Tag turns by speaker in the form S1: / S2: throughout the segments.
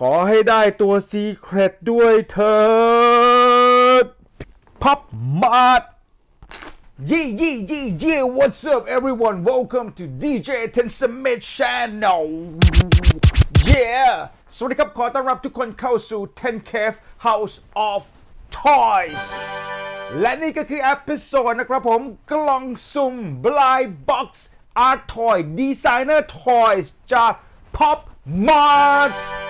S1: ขอให้ได้ตัวซีเครตด้วยเถิดพับมาดยี่ยี่ยี่ยี่ What's up, everyone? Welcome to DJ Ten Summit Channel. Yeah. สวัสดีครับ ขอต้อนรับทุกคนเข้าสู่ Ten Cave House of Toys และนี่ก็คืออพิโซดนะครับผมกล่องซุ่ม Blind Box Art Toy Designer Toys จาก Pop มา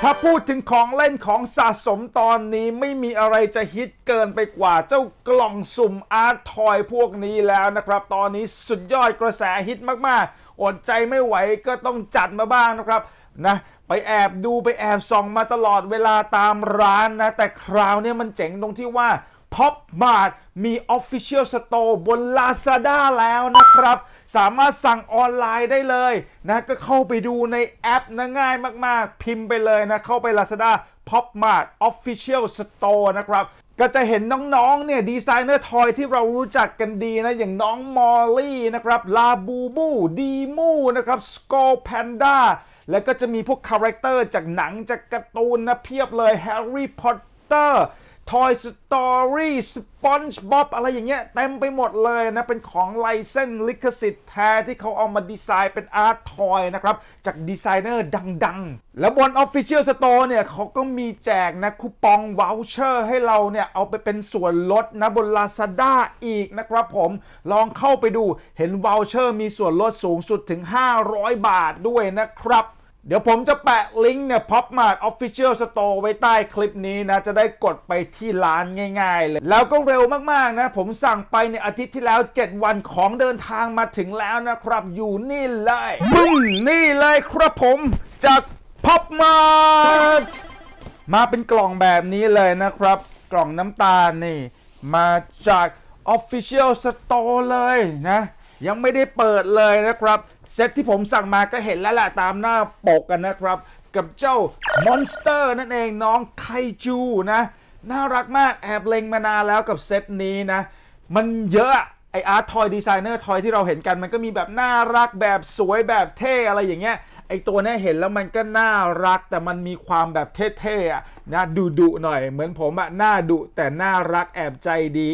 S1: ถ้าพูดถึงของเล่นของสะสมตอนนี้ไม่มีอะไรจะฮิตเกินไปกว่าเจ้ากล่องสุ่มอาร์ตทอยพวกนี้แล้วนะครับ ตอนนี้สุดยอดกระแสฮิตมากๆอดใจไม่ไหวก็ต้องจัดมาบ้างนะครับนะไปแอบดูไปแอบส่องมาตลอดเวลาตามร้านนะ แต่คราวนี้มันเจ๋งตรงที่ว่า Pop Mart มี Official Store บน Lazada แล้วนะครับ สามารถสั่งออนไลน์ได้เลยนะ ก็เข้าไปดูในแอปนะ ง่ายมากๆ พิมพ์ไปเลยนะ เข้าไป Lazada Pop Mart Official Store นะครับ ก็จะเห็นน้อง ๆ เนี่ย ดีไซเนอร์ทอยที่เรารู้จักกันดีนะ อย่างน้องมอลลี่นะครับ ลาบูบูดีมูนะครับสโกแพนด้า แล้วก็จะมีพวกคาแรคเตอร์จากหนังจากการ์ตูนนะเพียบเลยแฮร์รี่พอตเตอร์ Toy Story SpongeBob อะไรอย่างเงี้ยเต็มไปหมดเลยนะ เป็นของไลเซนลิขสิทธิ์แท้ที่เขาเอามาดีไซน์เป็นอาร์ตทอยนะครับ จากดีไซเนอร์ดังๆ แล้วบน Official Store เนี่ยเขาก็มีแจกนะคูปองวอลเชอร์ให้เราเนี่ยเอาไปเป็นส่วนลดนะ บน Lazada อีกนะครับผมลองเข้าไปดูเห็นวอลเชอร์มีส่วนลดสูงสุดถึง 500 บาทด้วยนะครับเดี๋ยวผมจะแปะลิงก์เนี่ย Popmart Official Store ไว้ใต้คลิปนี้นะ จะได้กดไปที่ร้านง่ายๆเลย แล้วก็เร็วมากๆนะ ผมสั่งไปในอาทิตย์ที่แล้ว 7 วันของเดินทางมาถึงแล้วนะครับ อยู่นี่เลยบึ้งนี่เลยครับผมจาก Popmart มาเป็นกล่องแบบนี้เลยนะครับ กล่องน้ำตาลนี่มาจาก Official Store เลยนะ ยังไม่ได้เปิดเลยนะครับเซตที่ผมสั่งมาก็เห็นแล้วแหละตามหน้าปกกันนะครับ กับเจ้ามอนสเตอร์ นั่นเองน้องไคจูนะน่ารักมากแอบเล็งมานานแล้วกับ เซตนี้นะมันเยอะไออาร์ตทอยดีไซเนอร์ทอยที่เราเห็นกันมันก็มีแบบน่ารักแบบสวยแบบเท่อะไรอย่างเงี้ยไอตัวนี้เห็นแล้วมันก็น่ารักแต่มันมีความแบบเท่ๆอ่ะนะดุดุหน่อย เหมือนผมอ่ะหน้าดุแต่ น่ารักแอบใจดี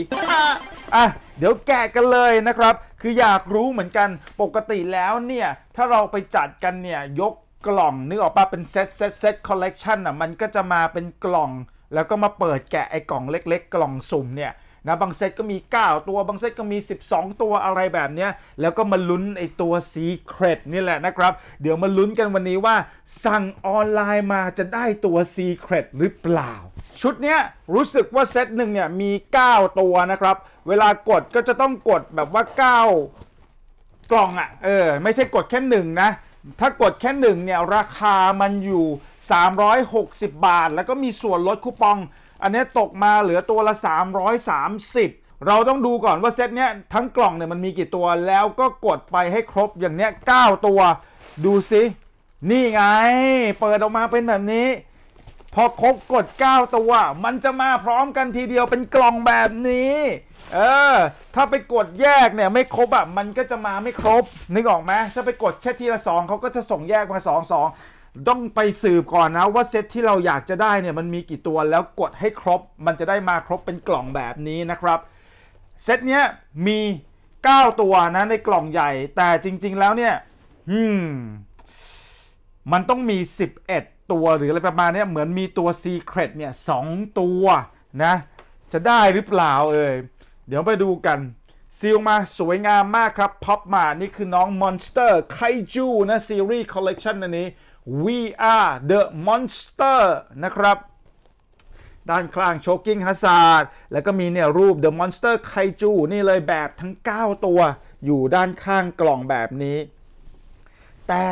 S1: อ่ะเดี๋ยวแกะกันเลยนะครับคืออยากรู้เหมือนกัน ปกติแล้วเนี่ย ถ้าเราไปจัดกันเนี่ย ยกกล่อง นึกออกป่ะเป็นเซตเซตเซตคอลเลกชันอ่ะ มันก็จะมาเป็นกล่อง แล้วก็มาเปิดแกะไอ้กล่องเล็กๆ กล่องสุ่มเนี่ยนะบางเซตก็มี 9 ตัวบางเซตก็มี 12 ตัวอะไรแบบนี้แล้วก็มาลุ้นไอตัวซีเครตนี่แหละนะครับ เดี๋ยวมาลุ้นกันวันนี้ว่าสั่งออนไลน์มาจะได้ตัวซีเครตหรือเปล่า ชุดนี้รู้สึกว่าเซตหนึ่งเนี่ยมี 9 ตัวนะครับ เวลากดก็จะต้องกดแบบว่า 9 กล่องอะ่ะเออไม่ใช่กดแค่หนึ่งนะ ถ้ากดแค่หนึ่งเนี่ยราคามันอยู่360 บาทแล้วก็มีส่วนลดคูปองอันนี้ตกมาเหลือตัวละ 330 เราต้องดูก่อนว่าเซตเนี้ยทั้งกล่องเนี่ยมันมีกี่ตัวแล้วก็กดไปให้ครบอย่างเนี้ย9ตัว ดูสินี่ไง เปิดออกมาเป็นแบบนี้ พอครบกด 9 ตัวมันจะมาพร้อมกันทีเดียวเป็นกล่องแบบนี้ เออ ถ้าไปกดแยกเนี่ยไม่ครบอ่ะมันก็จะมาไม่ครบนึกออกไหม ถ้าไปกดแค่ทีละ2เขาก็จะส่งแยกมา 2 2ต้องไปสืบก่อนนะ ว่าเซตที่เราอยากจะได้เนี่ยมันมีกี่ตัวแล้วกดให้ครบมันจะได้มาครบเป็นกล่องแบบนี้นะครับ เซตเนี้ยมี 9 ตัวนะในกล่องใหญ่ แต่จริงๆแล้วเนี่ยอืมมันต้องมี 11 ตัวหรืออะไรประมาณนี้เหมือนมีตัว Secret เนี่ยสตัวนะ จะได้หรือเปล่าเอ่ยเดี๋ยวไปดูกัน ซีลมาสวยงามมากครับพ็อปมานี่คือน้องมอนสเตอร์ไคจูนะซีรีส์คอลเลกชันอันนี้ We are the monster นะครับ ด้านข้างโชกิ้งฮัสซาดแล้วก็มีเนี่ยรูป The Monster Kaiju นี่เลยแบบทั้ง 9 ตัวอยู่ด้านข้างกล่องแบบนี้ แต่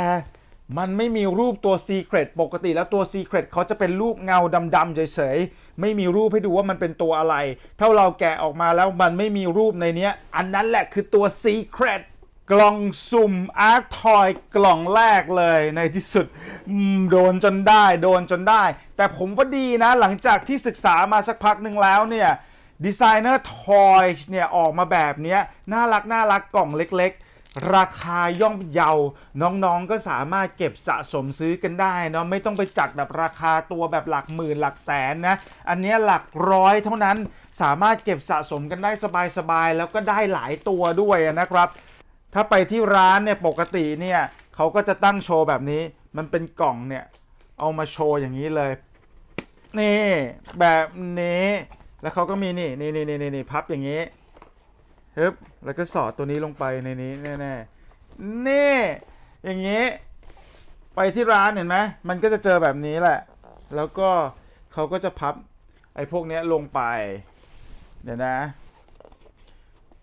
S1: มันไม่มีรูปตัว Secret ปกติแล้วตัว Secret เขาจะเป็นรูปเงาดำๆเฉยๆ ไม่มีรูปให้ดูว่ามันเป็นตัวอะไรถ้าเราแกะออกมาแล้วมันไม่มีรูปในนี้อันนั้นแหละคือตัว Secret กล่องสุ่มอาร์คทอยกล่องแรกเลยในที่สุดโดนจนได้โดนจนได้ แต่ผมว่าดีนะ หลังจากที่ศึกษามาสักพักหนึ่งแล้วเนี่ยดีไซเนอร์ทอยเนี่ยออกมาแบบนี้น่ารักน่ารักกล่องเล็กๆ ราคาย่อมเยาน้องๆก็สามารถเก็บสะสมซื้อกันได้เนาะไม่ต้องไปจัดแบบราคาตัวแบบหลักหมื่นหลักแสนนะ อันนี้หลักร้อยเท่านั้น สามารถเก็บสะสมกันได้สบายๆ แล้วก็ได้หลายตัวด้วยนะครับถ้าไปที่ร้านเนี่ยปกติเนี่ยเขาก็จะตั้งโชว์แบบนี้ มันเป็นกล่องเนี่ย เอามาโชว์อย่างนี้เลย นี่แบบนี้แล้วเขาก็มีนี่นี่นี่นี่นี่พับอย่างนี้ฮึบแล้วก็สอดตัวนี้ลงไปในนี้แน่แน่นี่อย่างนี้ ไปที่ร้านเห็นไหมมันก็จะเจอแบบนี้แหละ แล้วก็เขาก็จะพับ ไอ้พวกนี้ลงไป เดี๋ยวนะ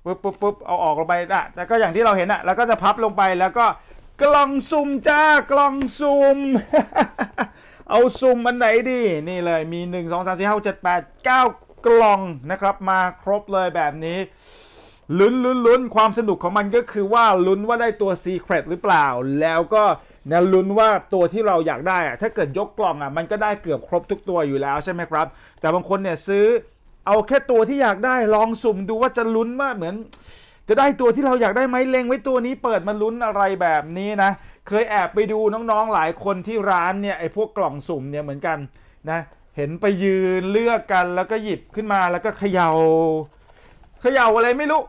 S1: ปุ๊บปุ๊บปุ๊บเอาออกลงไปอ่ะแต่ก็อย่างที่เราเห็นอ่ะแล้วก็จะพับลงไปแล้วก็ กล่องซุ่มจ้ากล่องซุ่มเอาซุ่มอันไหนดีนี่เลยมี 1 2 3 4 5 7 8 9 กล่องนะครับ มาครบเลยแบบนี้ลุ้นลุ้นลุ้นความสนุกของมันก็คือว่าลุ้นว่าได้ตัวซีเครตหรือเปล่า แล้วก็นะลุ้นว่าตัวที่เราอยากได้อะถ้าเกิดยกกล่องอะมันก็ได้เกือบครบทุกตัวอยู่แล้วใช่ไหมครับ แต่บางคนเนี่ยซื้อเอาแค่ตัวที่อยากได้ลองสุ่มดูว่าจะลุ้นมากเหมือน จะได้ตัวที่เราอยากได้ไหมเล็งไว้ตัวนี้ เปิดมาลุ้นอะไรแบบนี้นะเคยแอบไปดูน้องๆหลายคนที่ร้านเนี่ยไอ้พวกกล่องสุ่มเนี่ยเหมือนกันนะเห็นไปยืนเลือกกันแล้วก็หยิบขึ้นมาแล้วก็เขยา่าเขย่าอะไรไม่รู้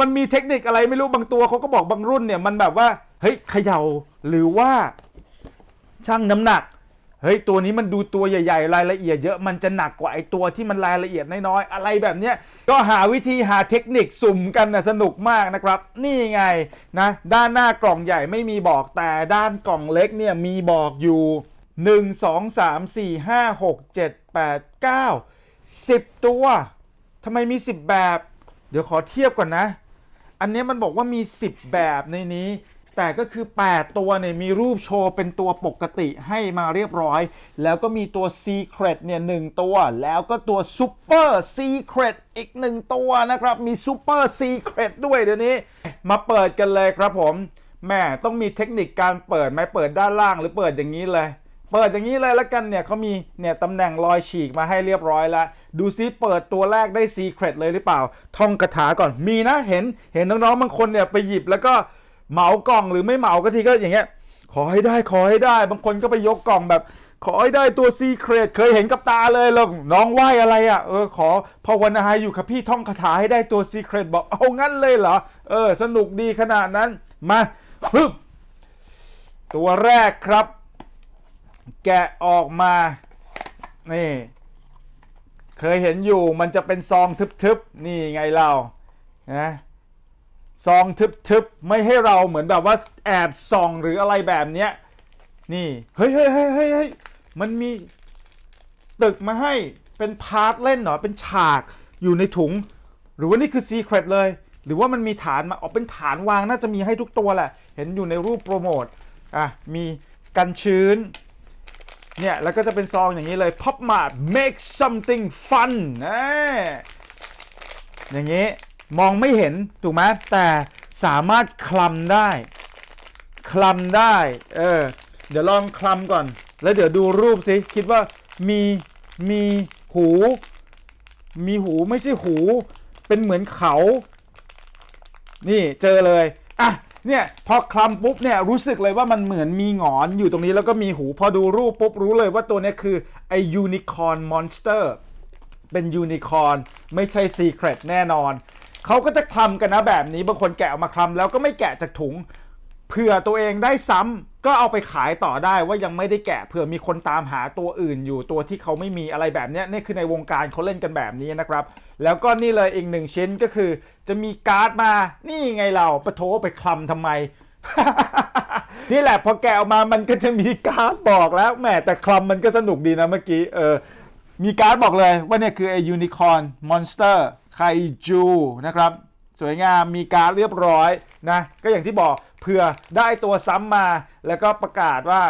S1: มันมีเทคนิคอะไรไม่รู้บางตัวเขาก็บอกบางรุ่นเนี่ยมันแบบว่าเฮ้ยเขยา่าหรือว่าช่างน้ำหนักเฮ้ย ตัวนี้มันดูตัวใหญ่ๆ รายละเอียดเยอะ มันจะหนักกว่าไอตัวที่มันรายละเอียดน้อยๆ อะไรแบบเนี้ยก็หาวิธีหาเทคนิคสุ่มกันนะสนุกมากนะครับ นี่ไงนะ ด้านหน้ากล่องใหญ่ไม่มีบอกแต่ด้านกล่องเล็กเนี่ยมีบอกอยู่ 1 2 3 4 5 6 7 8 9 10 ตัว ทำไมมี 10 แบบ เดี๋ยวขอเทียบก่อนนะ อันนี้มันบอกว่ามี 10 แบบในนี้แต่ก็คือ 8 ตัวเนี่ยมีรูปโชว์ เป็นตัวปกติให้มาเรียบร้อย แล้วก็มีตัว Secret เนี่ยหตัว แล้วก็ตัว Super Secret อีก1ตัวนะครับ มี Super Secret ด้วยเดี๋ยวนี้ มาเปิดกันเลยครับผมแม่ต้องมีเทคนิคการเปิดไหมเปิดด้านล่างหรือเปิดอย่างนี้เลย เปิดอย่างนี้เลยละกันเนี่ยเขามีเนี่ย ตำแหน่งรอยฉีกมาให้เรียบร้อยแล้วดูซิเปิดตัวแรกได้ Secret เลยหรือเปล่าท่องคาถาก่อนมีนะเห็นเห็นน้องๆบางคนเนี่ยไปหยิบแล้วก็เหมากล่องหรือไม่เหมาก็ทีก็อย่างเงี้ยขอให้ได้ขอให้ได้ บางคนก็ไปยกกล่องแบบขอให้ได้ตัวซีเครตเคยเห็นกับตาเลยล้น้องไหวอะไรอะ่ะเออขอภาวนาอยู่ครับพี่ท่องคาถาให้ได้ตัวซีเครตบอกเอางั้นเลยเหรอเออ สนุกดีขนาดนั้นมาฮึบตัวแรกครับ แกะออกมานี่เคยเห็นอยู่มันจะเป็นซองทึบๆนี่ไงเรานะซองทึบๆ ไม่ให้เราเหมือนแบบว่าแอบส่องหรืออะไรแบบเนี้ยนี่ เฮ้ยเฮ้ยเฮ้ยเฮ้ยมันมี ตึกมาให้เป็นพาร์ทเล่นหรอ เป็นฉากอยู่ในถุงหรือว่านี่คือซีเครตเลย หรือว่ามันมีฐานมาออกเป็นฐานวางน่าจะมีให้ทุกตัวแหละ เห็นอยู่ในรูปโปรโมทอ่ะ มีกันชื้น เนี่ย แล้วก็จะเป็นซองอย่างนี้เลยพับมา make something fun นะอย่างนี้มองไม่เห็นถูกไหมแต่สามารถคลำได้ คลำได้ เออ เดี๋ยวลองคลำก่อน แล้วเดี๋ยวดูรูปสิ คิดว่ามี มีหู มีหูไม่ใช่หู เป็นเหมือนเขา นี่เจอเลย อ่ะ เนี่ย พอคลำปุ๊บ เนี่ย รู้สึกเลยว่ามันเหมือนมีหงอนอยู่ตรงนี้แล้วก็มีหู พอดูรูปปุ๊บรู้เลยว่าตัวนี้คือไอยูนิคอร์นมอนสเตอร์ เป็นยูนิคอร์นไม่ใช่ซีเครตแน่นอนเขาก็จะคลำกันนะแบบนี้ บางคนแกะออกมาคลำแล้วก็ไม่แกะจากถุงเผื่อตัวเองได้ซ้ำ ก็เอาไปขายต่อได้ว่ายังไม่ได้แกะเผื่อมีคนตามหาตัวอื่นอยู่ตัวที่เขาไม่มีอะไรแบบนี้นี่คือในวงการเขาเล่นกันแบบนี้นะครับ แล้วก็นี่เลยอีกหนึ่งชิ้นก็คือ จะมีการ์ดมา นี่ไงเราปะโถไปคลำทำไมนี่แหละพอแกะออกมามันก็จะมีการ์ดบอกแล้วแหมแต่คลำมันก็สนุกดีนะเมื่อกี้เออ มีการ์ดบอกเลยว่าเนี่ยคือไอ้ยูนิคอร์นมอนสเตอร์ไคจูนะครับ สวยงามมีการเรียบร้อยนะ ก็อย่างที่บอกเผื่อได้ตัวซ้ำมาแล้วก็ประกาศว่า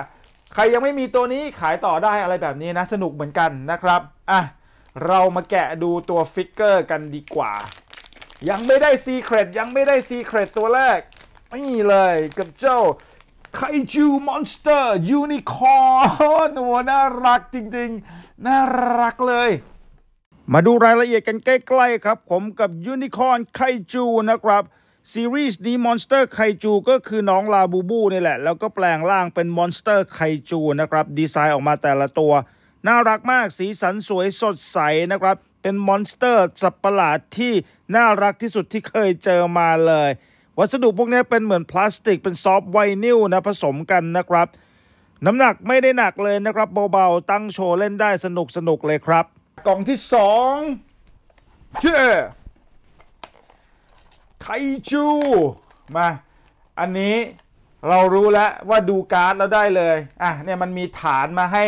S1: ใครยังไม่มีตัวนี้ขายต่อได้อะไรแบบนี้นะ สนุกเหมือนกันนะครับ อ่ะ เรามาแกะดูตัวฟิกเกอร์กันดีกว่า ยังไม่ได้ซีเครตยังไม่ได้ซีเครตตัวแรกนี่เลย กับเจ้าไคจูมอนสเตอร์ยูนิคอร์นโอ้น่ารักจริงๆ น่ารักเลยมาดูรายละเอียดกันใกล้ ๆ ครับ ผมกับยูนิคอนไคจูนะครับ ซีรีส์นี้มอนสเตอร์ไคจูก็คือน้องลาบูบูนี่แหละ แล้วก็แปลงร่างเป็นมอนสเตอร์ไคจูนะครับ ดีไซน์ออกมาแต่ละตัว น่ารักมากสีสันสวยสดใสนะครับ เป็นมอนสเตอร์สับประหลาดที่น่ารักที่สุดที่เคยเจอมาเลย วัสดุพวกนี้เป็นเหมือนพลาสติก เป็นซอฟต์ไวนิลนะ ผสมกันนะครับ น้ำหนักไม่ได้หนักเลยนะครับเบาๆตั้งโชว์เล่นได้สนุกสนุกเลยครับกล่องที่สองเชื่อไคจูมา อันนี้เรารู้แล้วว่าดูการ์ดแล้วได้เลยอ่ะเนี่ยมันมีฐานมาให้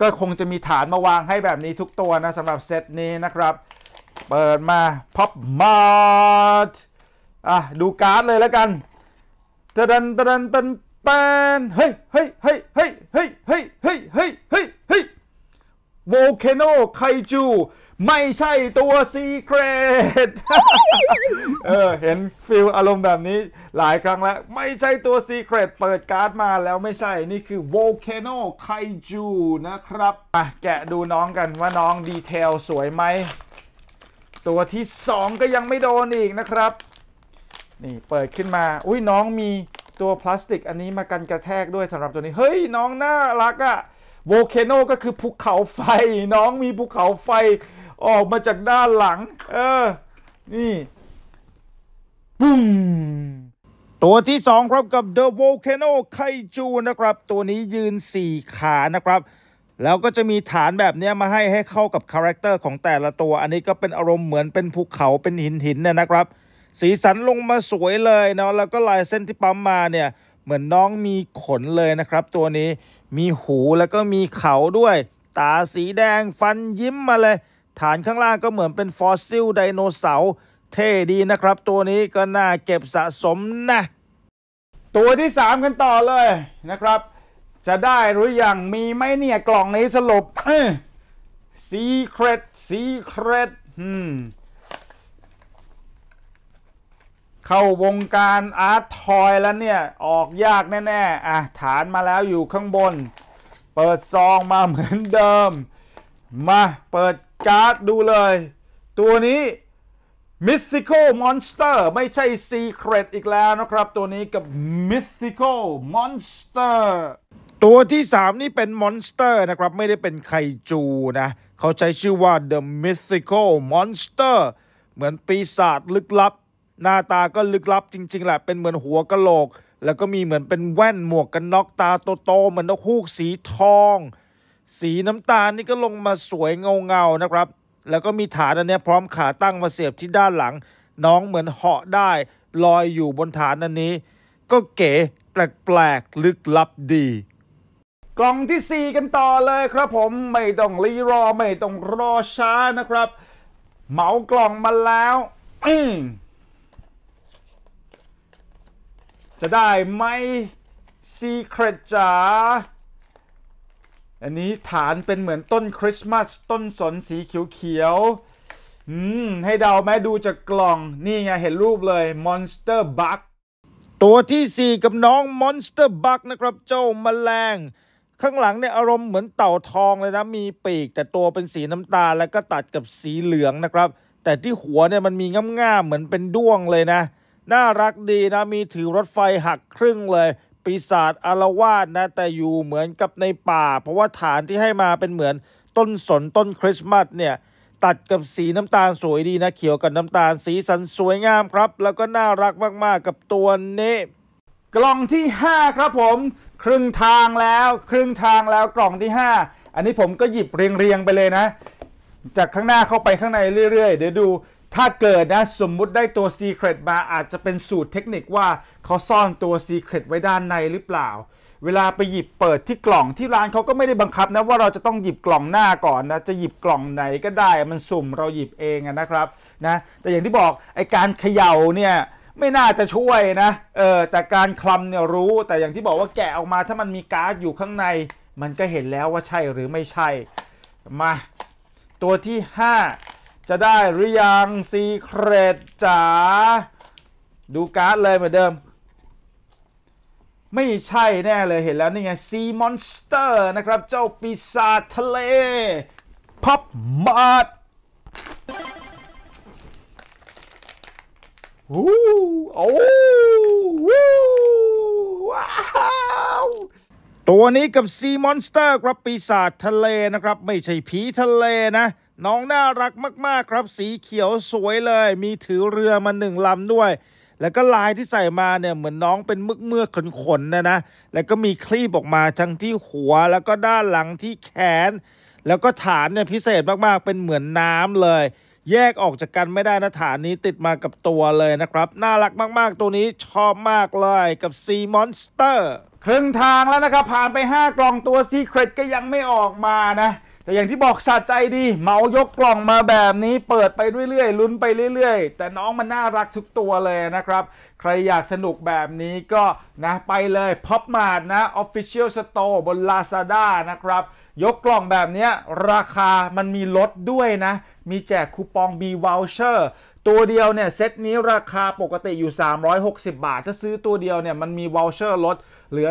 S1: ก็คงจะมีฐานมาวางให้แบบนี้ทุกตัวนะสำหรับเซตนี้นะครับ เปิดมาพับมาดอ่ะดูการ์ดเลยแล้วกันตะดันตะดันตันแปนเฮ้ยเฮ้ยเฮ้ยเฮ้ยเฮ้ยเฮ้ยเฮ้ยเฮ้ยเฮ้ยโวเคโนไคจูไม่ใช่ตัวซีเครตเออ เห็นฟิลอารมณ์แบบนี้หลายครั้งแล้ว ไม่ใช่ตัวซีเครตเปิดการ์ดมาแล้วไม่ใช่ นี่คือโวเคโนไคจูนะครับอ่ะแกะดูน้องกันว่าน้องดีเทลสวยไหม ตัวที่ 2 ก็ยังไม่โดนอีกนะครับ นี่เปิดขึ้นมา อุ้ยน้องมีตัวพลาสติกอันนี้มากันกระแทกด้วยสำหรับตัวนี้ เฮ้ยน้องน่ารักอะ่ะโวเคโนก็คือภูเขาไฟ น้องมีภูเขาไฟออกมาจากด้านหลัง เออ นี่ ปุ้มตัวที่สองครับกับ The Volcano ไคจูนะครับ ตัวนี้ยืน4ขานะครับ แล้วก็จะมีฐานแบบนี้มาให้ให้เข้ากับคาแรคเตอร์ของแต่ละตัว อันนี้ก็เป็นอารมณ์เหมือนเป็นภูเขาเป็นหินหินเนี่ยนะครับ สีสันลงมาสวยเลยเนาะแล้วก็ลายเส้นที่ปั๊มมาเนี่ย เหมือนน้องมีขนเลยนะครับ ตัวนี้มีหูแล้วก็มีเขาด้วย ตาสีแดงฟันยิ้มมาเลย ฐานข้างล่างก็เหมือนเป็นฟอสซิลไดโนเสาร์เท่ดีนะครับ ตัวนี้ก็น่าเก็บสะสมนะ ตัวที่3กันต่อเลยนะครับ จะได้หรืออยังมีไหมเนี่ยกล่องนี้สรุป Secret Secret อืมเข้าวงการอาร์ตทอยแล้วเนี่ย ออกยากแน่ ๆ อ่ะ ฐานมาแล้วอยู่ข้างบน เปิดซองมาเหมือนเดิม มาเปิดการ์ดดูเลย ตัวนี้ Mythical Monster ไม่ใช่ Secret อีกแล้วนะครับ ตัวนี้กับ Mythical Monster ตัวที่ 3 นี่เป็น Monster นะครับไม่ได้เป็นไคจูนะ เขาใช้ชื่อว่า The Mythical Monster เหมือนปีศาจลึกลับหน้าตาก็ลึกลับจริง ๆ แหละเป็นเหมือนหัวกะโหลก แล้วก็มีเหมือนเป็นแว่นหมวกกันน็อกตาโตๆเหมือนนกฮูกสีทอง สีน้ำตาลนี่ก็ลงมาสวยเงาๆนะครับ แล้วก็มีฐานอันนี้พร้อมขาตั้งมาเสียบที่ด้านหลัง น้องเหมือนเหาะได้ ลอยอยู่บนฐานอันนี้ ก็เก๋แปลกๆลึกลับดี กล่องที่ 4 กันต่อเลยครับ ผมไม่ต้องรีรอไม่ต้องรอช้านะครับ เหมากล่องมาแล้วอืจะได้ไหมซีเครตจ๋า อันนี้ฐานเป็นเหมือนต้นคริสต์มาสต้นสนสีเขียวๆอืมให้เดาแมดูจากกล่อง นี่ไงเห็นรูปเลยมอนสเตอร์บัคตัวที่ 4 กับน้องมอนสเตอร์บัคนะครับเจ้าแมลง ข้างหลังเนี่ยอารมณ์เหมือนเต่าทองเลยนะ มีปีก แต่ตัวเป็นสีน้ำตาลแล้วก็ตัดกับสีเหลืองนะครับ แต่ที่หัวเนี่ยมันมีง่ามๆ เหมือนเป็นด้วงเลยนะน่ารักดีนะมีถือรถไฟหักครึ่งเลย ปีศาจอารวาสนะ แต่อยู่เหมือนกับในป่า เพราะว่าฐานที่ให้มาเป็นเหมือนต้นสนต้นคริสต์มาสเนี่ย ตัดกับสีน้ำตาลสวยดีนะ เขียวกับน้ำตาลสีสันสวยงามครับ แล้วก็น่ารักมากๆกับตัวนี้ กล่องที่5ครับผมครึ่งทางแล้วครึ่งทางแล้วกล่องที่5อันนี้ผมก็หยิบเรียงๆ ไปเลยนะ จากข้างหน้าเข้าไปข้างในเรื่อยๆเดี๋ยวดูถ้าเกิดนะสมมุติได้ตัว Secret มาอาจจะเป็นสูตรเทคนิคว่าเขาซ่อนตัว Secret ไว้ด้านในหรือเปล่า เวลาไปหยิบเปิดที่กล่องที่ร้านเขาก็ไม่ได้บังคับนะว่าเราจะต้องหยิบกล่องหน้าก่อนนะจะหยิบกล่องไหนก็ได้มันสุ่มเราหยิบเองนะครับ นะ แต่อย่างที่บอกไอการเขย่าเนี่ย ไม่น่าจะช่วยนะเออแต่การคลำเนี่ยรู้แต่อย่างที่บอกว่าแกะออกมาถ้ามันมีการ์ดอยู่ข้างใน มันก็เห็นแล้วว่าใช่หรือไม่ใช่มา ตัวที่ 5จะได้หรือยังซีเครดจ๋าดูการ์ดเลยเหมือนเดิม ไม่ใช่แน่เลย เห็นแล้วนี่ไงซีมอนสเตอร์ นะครับ เจ้าปีศาจทะเลพับมาดวู้โอ้วู้ว้าว ตัวนี้กับซีมอนสเตอร์ ครับปีศาจทะเลนะครับ ไม่ใช่ผีทะเลนะน้องน่ารักมากๆ ครับสีเขียวสวยเลย มีถือเรือมาหนึ่งลำด้วย แล้วก็ลายที่ใส่มาเนี่ยเหมือนน้องเป็นมึกเมื่อขนๆนะนะ แล้วก็มีคลีบออกมาทั้งที่หัวแล้วก็ด้านหลังที่แขน แล้วก็ฐานเนี่ยพิเศษมากๆเป็นเหมือนน้ำเลย แยกออกจากกันไม่ได้นะฐานนี้ติดมากับตัวเลยนะครับน่ารักมาก ๆ ตัวนี้ชอบมากเลยกับซีมอนสเตอร์ครึ่งทางแล้วนะครับผ่านไป 5 กล่องตัวซีเครตก็ยังไม่ออกมานะแต่อย่างที่บอกสะใจดีเมายกกล่องมาแบบนี้เปิดไปเรื่อยๆลุ้นไปเรื่อยๆ แต่น้องมันน่ารักทุกตัวเลยนะครับ ใครอยากสนุกแบบนี้ก็นะไปเลยพับมาดนะ Official Store บน Lazada นะครับยกกล่องแบบนี้ราคามันมีลดด้วยนะมีแจกคูปอง B voucher ตัวเดียวเนี่ยเซตนี้ราคาปกติอยู่ 360 บาท ถ้าซื้อตัวเดียวเนี่ยมันมีวอลเชอร์ลดเหลือ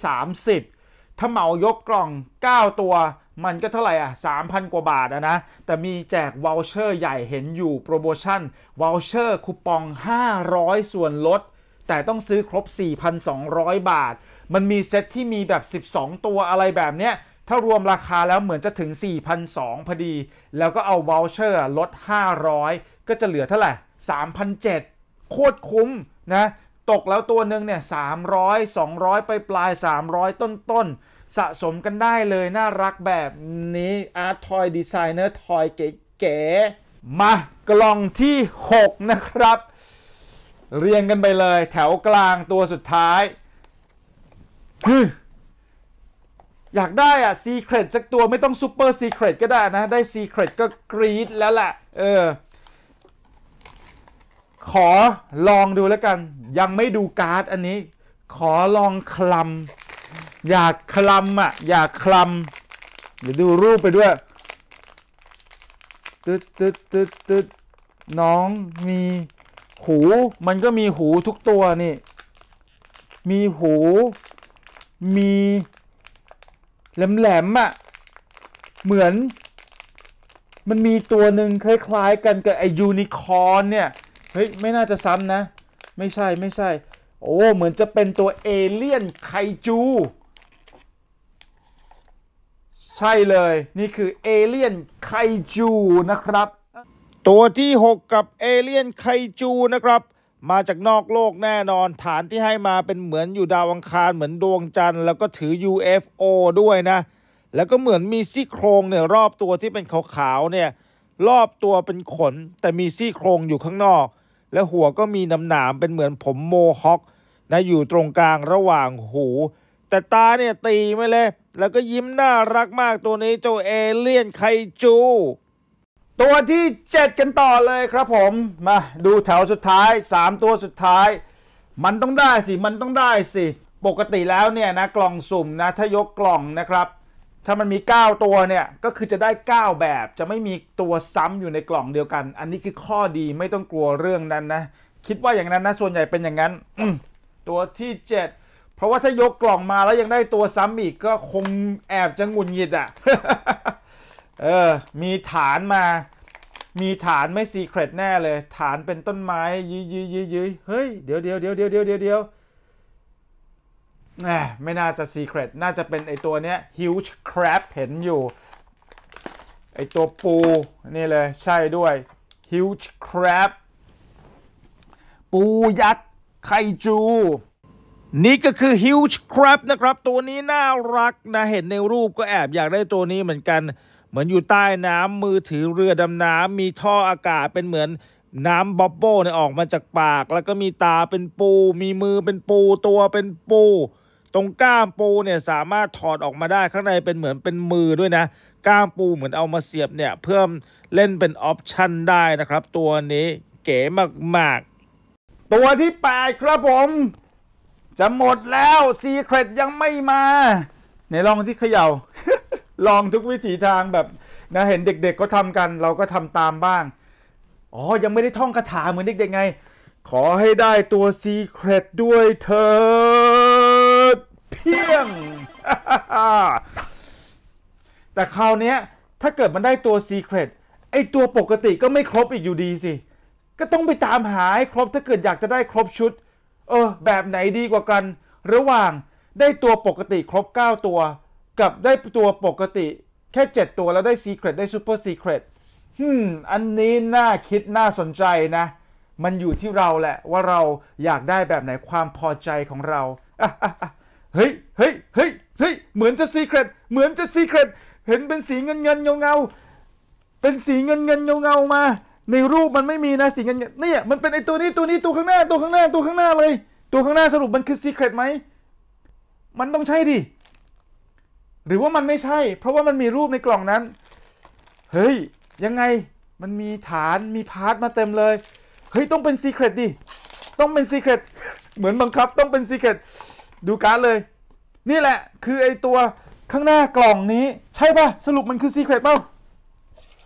S1: 330 ถ้าเหมายกกล่อง 9 ตัวมันก็เท่าไหร่อ่ะ3,000 กว่าบาทนะ แต่มีแจกวอลเชอร์ ใหญ่เห็นอยู่โปรโมชั่นวอลเชอร์คูปอง 500 ส่วนลด แต่ต้องซื้อครบ 4,200 บาท มันมีเซ็ตที่มีแบบ 12 ตัวอะไรแบบเนี้ย ถ้ารวมราคาแล้วเหมือนจะถึง 4,200 พอดี แล้วก็เอาวอลเชอร์ลด 500 ก็จะเหลือเท่าไหร่ 3,700โคตรคุ้มนะตกแล้วตัวหนึ่งเนี่ย300 200 ไปปลาย 300 ต้นๆสะสมกันได้เลยน่ารักแบบนี้อาร์ตทอยดีไซเนอร์ทอยเก๋ๆมากล่องที่ 6 นะครับ เรียงกันไปเลยแถวกลางตัวสุดท้ายอยากได้อ่ะซีเครตสักตัวไม่ต้องซูเปอร์ซีเครตก็ได้นะได้ซีเครตก็กรีดแล้วแหละเออ ขอลองดูแล้วกัน ยังไม่ดูการ์ดอันนี้ ขอลองคลำอยากคลำอ่ะ อยากคลำเดี๋ยวดูรูปไปด้วยตึ๊ดตึ๊ดตึ๊ดตึ๊ดน้องมีหูมันก็มีหูทุกตัวนี่ มีหูมี แหลมแหลมอ่ะ เหมือน มันมีตัวหนึ่งคล้ายๆ กันกับไอยูนิคอร์นเนี่ยเฮ้ยไม่น่าจะซ้ำนะ ไม่ใช่ไม่ใช่ โอ้เหมือนจะเป็นตัวเอเลี่ยนไคจูใช่เลยนี่คือ เอเลี่ยนไคจูนะครับตัวที่ 6 กับเอเลี่ยนไคจูนะครับมาจากนอกโลกแน่นอน ฐานที่ให้มาเป็นเหมือนอยู่ดาวอังคารเหมือนดวงจันทร์แล้วก็ถือ UFO ด้วยนะแล้วก็เหมือนมีซี่โครงเนี่ยรอบตัวที่เป็นขาวๆเนี่ยรอบตัวเป็นขนแต่มีซี่โครงอยู่ข้างนอก และหัวก็มีน้ำหนามเป็นเหมือนผมโมฮอคนะอยู่ตรงกลางระหว่างหูแต่ตาเนี่ยตีไม่เลย แล้วก็ยิ้มน่ารักมากตัวนี้เจ้าเอเลี่ยนไคจู ตัวที่ 7 กันต่อเลยครับผมมาดูแถวสุดท้าย 3 ตัวสุดท้าย มันต้องได้สิมันต้องได้สิปกติแล้วเนี่ยนะ กล่องสุ่มนะถ้ายกกล่องนะครับ ถ้ามันมี 9 ตัวเนี่ยก็คือจะได้ 9 แบบจะไม่มีตัวซ้ำอยู่ในกล่องเดียวกันอันนี้คือข้อดีไม่ต้องกลัวเรื่องนั้นนะคิดว่าอย่างนั้นนะส่วนใหญ่เป็นอย่างนั้นตัวที่7เพราะว่าถ้ายกกล่องมาแล้วยังได้ตัวซ้ำอีกก็คงแอบจะงุนหงิดอ่ะ เออ มีฐานมา มีฐานไม่ซีเครตแน่เลยฐานเป็นต้นไม้ยื้ยยื้ยื้ยเฮ้ย เดี๋ยวเดี๋ยวเดี๋ยวเดี๋ยวเดี๋ยวเดี๋ยวแหมไม่น่าจะซีเครตน่าจะเป็นไอตัวเนี้ย huge crab เห็นอยู่ไอตัวปูนี่เลยใช่ด้วย huge crab ปูยักษ์ไคจูนี่ก็คือ huge crab นะครับ ตัวนี้น่ารักนะ เห็นในรูปก็แอบอยากได้ตัวนี้เหมือนกัน เหมือนอยู่ใต้น้ำ มือถือเรือดำน้ำมีท่ออากาศเป็นเหมือนน้ำบ๊อบโบ้เนี่ยออกมาจากปาก แล้วก็มีตาเป็นปู มีมือเป็นปู ตัวเป็นปู ตรงก้ามปูเนี่ยสามารถถอดออกมาได้ ข้างในเป็นเหมือนเป็นมือด้วยนะ ก้ามปูเหมือนเอามาเสียบเนี่ยเพิ่มเล่นเป็นออปชั่นได้นะครับ ตัวนี้เก๋มากๆ ตัวที่8ครับผมจะหมดแล้วซีเครตยังไม่มาไหนลองที่เขยา่า ลองทุกวิถีทางแบบนะเห็นเด็กๆก็ทำกัน เราก็ทำตามบ้าง อ๋อยังไม่ได้ท่องคาถาเหมือนเด็กๆไง ขอให้ได้ตัวซีเครตด้วยเถิดเพียง แต่คราวนี้ถ้าเกิดมันได้ตัวซีเครตไอตัวปกติก็ไม่ครบอีกอยู่ดีสิ ก็ต้องไปตามหาให้ครบถ้าเกิดอยากจะได้ครบชุดเออแบบไหนดีกว่ากันระหว่างได้ตัวปกติครบ9ตัว กับได้ตัวปกติแค่ 7 ตัวแล้วได้ซีเครตได้ซูเปอร์ซีเครตฮึมอันนี้น่าคิดน่าสนใจนะ มันอยู่ที่เราแหละว่าเราอยากได้แบบไหนความพอใจของเราเฮ้ยเฮ้ยเฮ้ยเฮ้ยเหมือนจะซีเครตเหมือนจะซีเครตเห็นเป็นสีเงินเงินเงาเงาเป็นสีเงินเงินเงาเงามาในรูปมันไม่มีนะสงเงินเนี่ยมันเป็นไอตัวนี้ตัวนี้ตัวข้างหน้า ตัวข้างหน้าตัวข้างหน้าเลย ตัวข้างหน้าสรุปมันคือซีเครตไหมมันต้องใช่ดิหรือว่ามันไม่ใช่ เพราะว่ามันมีรูปในกล่องนั้นเฮ้ยยังไงมันมีฐานมีพาร์ทมาเต็มเลยเฮ้ยต้องเป็นซีเครตดิต้องเป็นซีเครตเหมือนบังคับต้องเป็นซีเครตดูการ์ดเลย นี่แหละ คือไอตัวข้างหน้ากล่องนี้ใช่ปะสรุปมันคือซีเครตเปล่า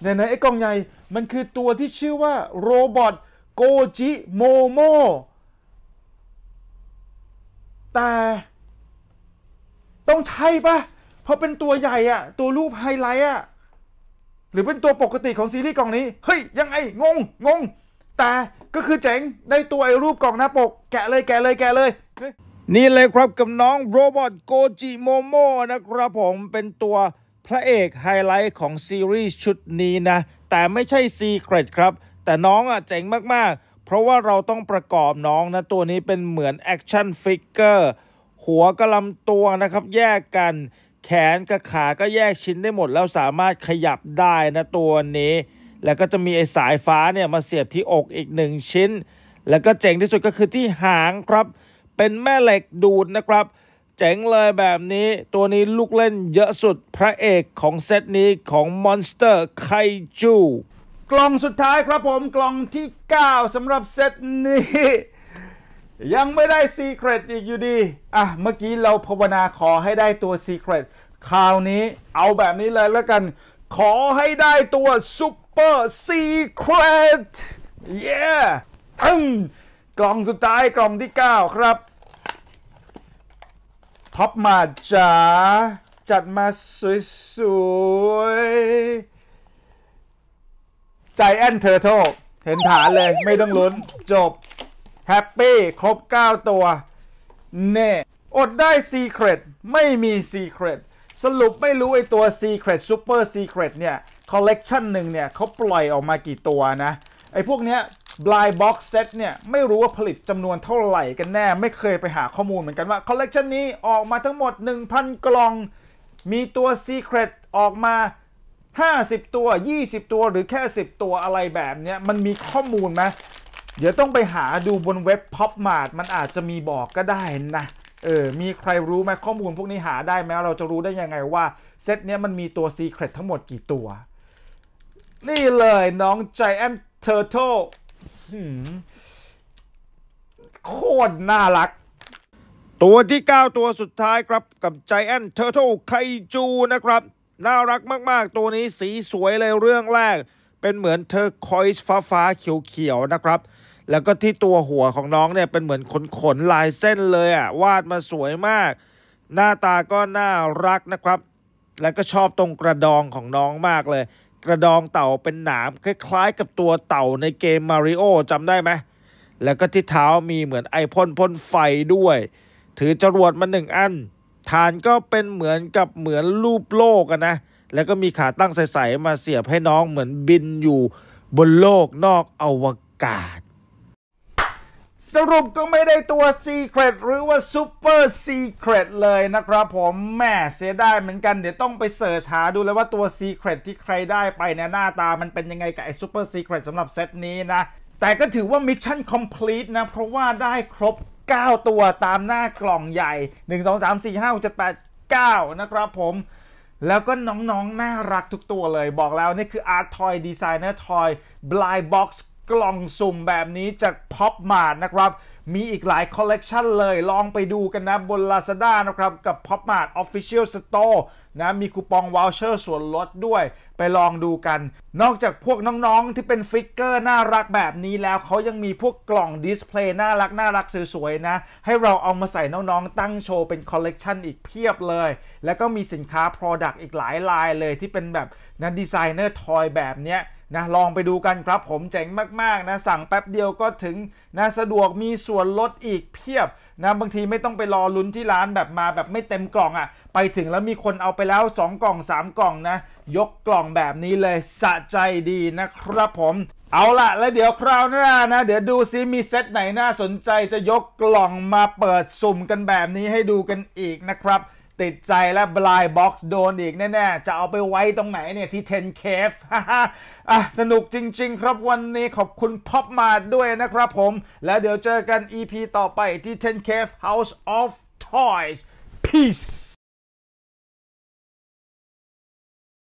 S1: ในในไอ้กล่องใหญ่ มันคือตัวที่ชื่อว่าโรบอทโกจิโมโมแต่ต้องใช่ปะเพราะเป็นตัวใหญ่อะตัวรูปไฮไลท์อะหรือเป็นตัวปกติของซีรีส์กล่องนี้ เฮ้ยยังไงงงงง แต่ก็คือเจ๋งได้ตัวไอ้รูปกล่องหน้าปก แกะเลยแกะเลยแกะเลย นี่เลยครับ กับน้องโรบอทโกจิโมโมนะครับผมเป็นตัวพระเอกไฮไลท์ของซีรีส์ชุดนี้นะ แต่ไม่ใช่ซีเครตครับ แต่น้องอ่ะเจ๋งมากๆ เพราะว่าเราต้องประกอบน้องนะตัวนี้เป็นเหมือนแอคชั่นฟิกเกอร์หัวกระลำตัวนะครับแยกกัน แขนกับขาก็แยกชิ้นได้หมดแล้วสามารถขยับได้นะตัวนี้ แล้วก็จะมีไอ้สายฟ้าเนี่ยมาเสียบที่อกอีกหนึ่งชิ้น แล้วก็เจ๋งที่สุดก็คือที่หางครับ เป็นแม่เหล็กดูดนะครับจ๋งเลยแบบนี้ตัวนี้ลูกเล่นเยอะสุดพระเอกของเซตนี้ของมอนสเตอร์ไคจูกล่องสุดท้ายครับผมกล่องที่ 9สำหรับเซตนี้ ยังไม่ได้ซีเครตอีกอยู่ดี อ่ะเมื่อกี้เราภาวนาขอให้ได้ตัวซีเครตคราวนี้เอาแบบนี้เลยแล้วกัน ขอให้ได้ตัวร u ซีเครตเย้ตั้งกล่องสุดท้ายกล่องที่ 9 ครับท็อปมาจ๋าจัดมา สวยๆใจแอนเทอร์โทเห็นฐานเลยไม่ต้องลุ้นจบ แฮปปี้ครบ 9 ตัวเน่ อดได้ซีเครตไม่มีซีเครตสรุปไม่รู้ไอตัวซีเครตซูเปอร์ซีเครตเนี่ย คอลเลกชันหนึ่งเนี่ยเขาปล่อยออกมากี่ตัวนะ ไอพวกเนี้ย Blind Box Set เนี่ย ไม่รู้ว่าผลิตจำนวนเท่าไหร่กันแน่ ไม่เคยไปหาข้อมูลเหมือนกันว่าคอลเลกชันนี้ออกมาทั้งหมด 1,000 กล่อง มีตัว Secret ออกมา 50 ตัว 20 ตัวหรือแค่ 10 ตัวอะไรแบบเนี้ย มันมีข้อมูลไหมเดี๋ยวต้องไปหาดูบนเว็บ PopMart มันอาจจะมีบอกก็ได้นะ เออ มีใครรู้ไหมข้อมูลพวกนี้หาได้ไหมเราจะรู้ได้ยังไงว่าเซตเนี้ยมันมีตัวซีเครตทั้งหมดกี่ตัว นี่เลยน้อง Giant Turtle โคตรน่ารัก ตัวที่ 9 ตัวสุดท้ายครับกับ Giant Turtle ไคจูนะครับ น่ารักมากๆ ตัวนี้สีสวยเลยเรื่องแรกเป็นเหมือนเทอร์คอยส์ฟ้าาเขียว ๆ นะครับ แล้วก็ที่ตัวหัวของน้องเนี่ยเป็นเหมือนขนนลายเส้นเลยอะ่ะ วาดมาสวยมาก หน้าตาก็น่ารักนะครับ แล้วก็ชอบตรงกระดองของน้องมากเลยกระดองเต่าเป็นหนาม คล้าย ๆ กับตัวเต่าในเกมมาริโอจำได้ไหม แล้วก็ที่เท้ามีเหมือนไอพ่นพ่นไฟด้วย ถือจรวดมาหนึ่งอัน ฐานก็เป็นเหมือนกับเหมือนรูปโลกนะ แล้วก็มีขาตั้งใสๆมาเสียบให้น้องเหมือนบินอยู่บนโลกนอกอวกาศสรุปก็ไม่ได้ตัว Secret หรือว่า Super Secret เลยนะครับผมแม่เสียได้เหมือนกันเดี๋ยวต้องไปเสิร์ชหาดูเลยว่าตัว Secret ที่ใครได้ไปในหน้าตา มันเป็นยังไงกับไอ้เปอร์ซีเครตสำหรับเซตนี้นะ แต่ก็ถือว่ามิชชั่นคอมพลีทนะ เพราะว่าได้ครบ 9 ตัวตามหน้ากล่องใหญ่ 1 2 3 4 5 6 7 8 9 นะครับผมแล้วก็น้องๆนน่ารักทุกตัวเลย บอกแล้วนี่คืออา Art Toy d e s เนอร์ทอยบลายบ็อกกล่องสุ่มแบบนี้จากพ็อปมา t นะครับ มีอีกหลายคอลเลกชันเลย ลองไปดูกันนะ บน Lazada นะครับกับ p o p m a r t Official Store นะ มีคูปองวอลเชอร์ส่วนลดด้วยไปลองดูกัน นอกจากพวกน้องๆ ที่เป็นฟิกเกอร์น่ารักแบบนี้แล้วเขายังมีพวกกล่องดิสเพลย์น่ารักน่ารักสวยๆนะ ให้เราเอามาใส่น้องๆตั้งโชว์เป็นคอลเลกชันอีกเพียบเลย แล้วก็มีสินค้า Product อีกหลายลายเลยที่เป็นแบบนั้นดีไซเนอร์ทอยแบบเนี้ยนะ ลองไปดูกันครับผมเจ๋งมาก ๆ นะ สั่งแป๊บเดียวก็ถึงนะสะดวกมีส่วนลดอีกเพียบ นะบางทีไม่ต้องไปรอลุ้นที่ร้านแบบมาแบบไม่เต็มกล่องอะ่ะไปถึงแล้วมีคนเอาไปแล้ว2กล่อง3กล่องนะ ยกกล่องแบบนี้เลยสะใจดีนะครับผม เอาละแล้วเดี๋ยวคราวหน้านะ เดี๋ยวดูซิมีเซตไหนน่าสนใจจะยกกล่องมาเปิดสุ่มกันแบบนี้ให้ดูกันอีกนะครับ ติดใจและบลายบ็อกซ์โดนอีกแน่ๆ จะเอาไปไว้ตรงไหนเนี่ยที่ 10K ฮ่ะสนุกจริงๆครับวันนี้ขอบคุณพ็อปมาด้วยนะครับผม แล้วเดี๋ยวเจอกัน EP ต่อไปที่1 0ฟ House of Toys Peace